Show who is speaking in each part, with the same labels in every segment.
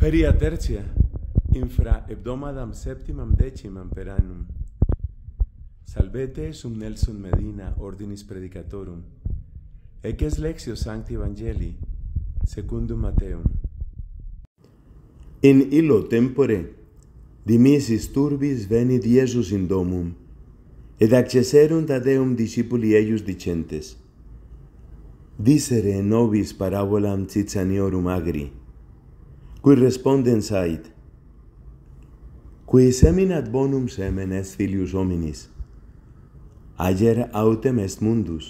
Speaker 1: Feria tertia, infra hebdomadam septimam decimam per annum. Salvete sum Nelson Medina ordinis predicatorum. Eques lexio sancti evangelii, secundum Mateum. In illo tempore, dimisis turbis veni Iesus in domum, ed acceserunt ad eum discipuli eius dicentes. Dicere nobis parabolam citsaniorum agri, Qui respondens ait, Qui seminat bonum semen est filius hominis, ager autem est mundus.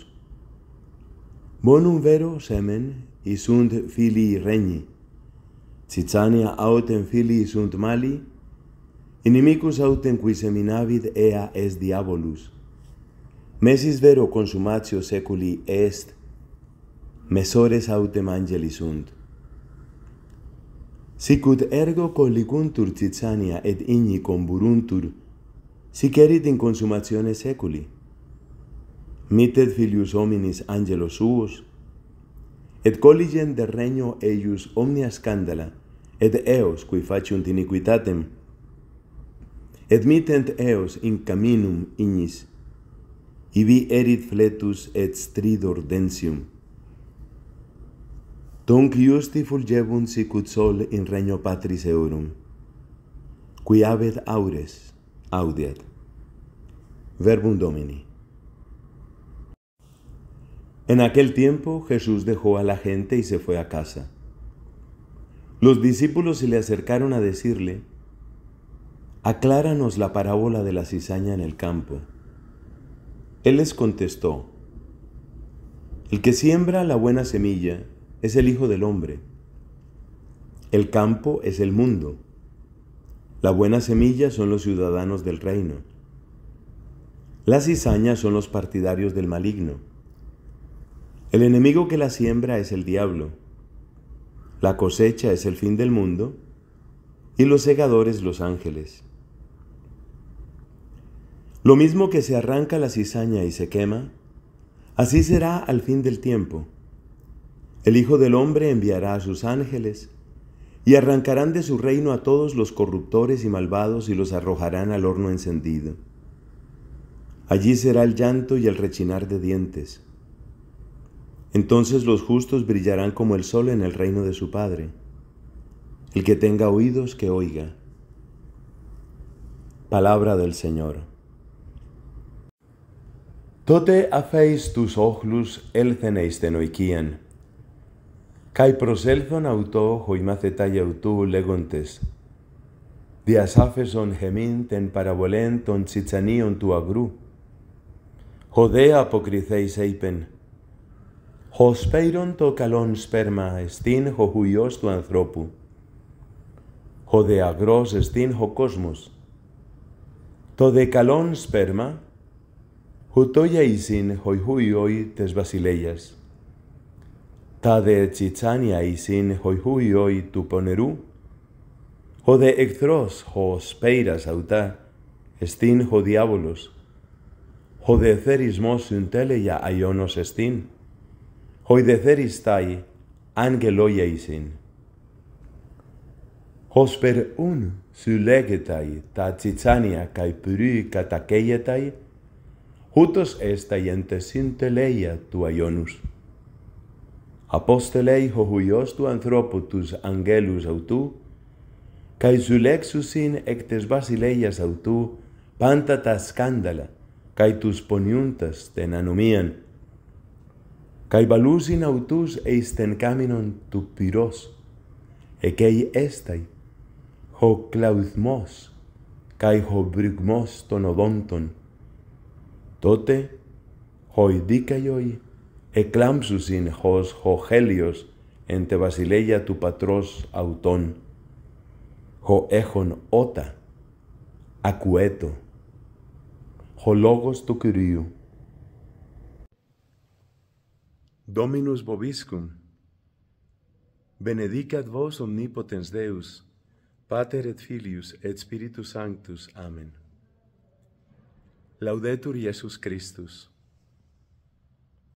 Speaker 1: Bonum vero semen isunt filii regni, Citania autem filii sunt mali, inimicus autem qui seminavit ea est diabolus. Mesis vero consumatio seculi est, mesores autem angeli sunt. Sicut ergo colliguntur cizania et igni comburuntur, sic erit in consumatione seculi. Mitet filius hominis angelos suos, et colligen de regno eius omnia scandala, et eos qui faciunt iniquitatem, et mitent eos in caminum ignis, ibi erit fletus et stridor densium. Don sicut sol in regno patris eurum. Qui aures, audiat. Verbum Domini. En aquel tiempo Jesús dejó a la gente y se fue a casa. Los discípulos se le acercaron a decirle, Acláranos la parábola de la cizaña en el campo. Él les contestó, El que siembra la buena semilla, es el Hijo del Hombre. El campo es el mundo. La buena semilla son los ciudadanos del reino. Las cizaña son los partidarios del maligno. El enemigo que la siembra es el diablo. La cosecha es el fin del mundo y los segadores los ángeles. Lo mismo que se arranca la cizaña y se quema, así será al fin del tiempo. El Hijo del Hombre enviará a sus ángeles, y arrancarán de su reino a todos los corruptores y malvados y los arrojarán al horno encendido. Allí será el llanto y el rechinar de dientes. Entonces los justos brillarán como el sol en el reino de su Padre. El que tenga oídos, que oiga. Palabra del Señor. Tote afeis tus ojlus el Καί προσέλθον αυτο για αυτού λέγοντες. Διασάφεσον χεμήν τεν παραβολέν των τσιτσανίων του αγρού. δε αποκριθέης είπεν. Χωσπέιρον το καλόν σπέρμα εστίν χοχουιός του ανθρώπου. δὲ αγρός εστίν χοκόσμος. Το δε καλόν σπέρμα, χουτόγια εισίν χοϊχουιόι τες βασιλέγιας τα δε τσιτσάνια εις ειν χοί χοί οι του πονερού, ο δε εκθρός χο σπέιρας αυτά, εστίν χο διάβολος, ο δε θέρις μόσιν τέλεια αιώνος εστίν, ο δε θέρις τάι αν και λόγια εις ειν. Ως περ ούν σου λέγεται τα τσιτσάνια καί πυρύ κατακέγεται, ούτως έσταγεν τεσίν τελεία του αιώνους. ο ηχοχουιός του ανθρώπου τους αγγέλους αυτού, καί σου λέξουσιν εκ της βασιλέγιας αυτού πάντα τα σκάνδαλα, καί τους πονιούντας την ανομίαν, καί βαλούσιν αυτούς εις την κάμινον του πυρός, εκέι έσταί, ο κλαουθμός, καί ο βρυγμός των οδόντων. Τότε, ο δίκαιοι εκλάμψουσιν χως χω χέλιος εν τε βασιλεία του πατρός αυτών, χω έχον ότα, ακουέτο, χω λόγος του Κυρίου. Δόμινους βοβίσκουμ, βενεδίκατ βος ονίποτενς Δεύς, Πάτερ ετ φίλιους ετ σπίριτους άγκτους. Αμήν. Λαουδέτουρ Ιησούς Χριστός.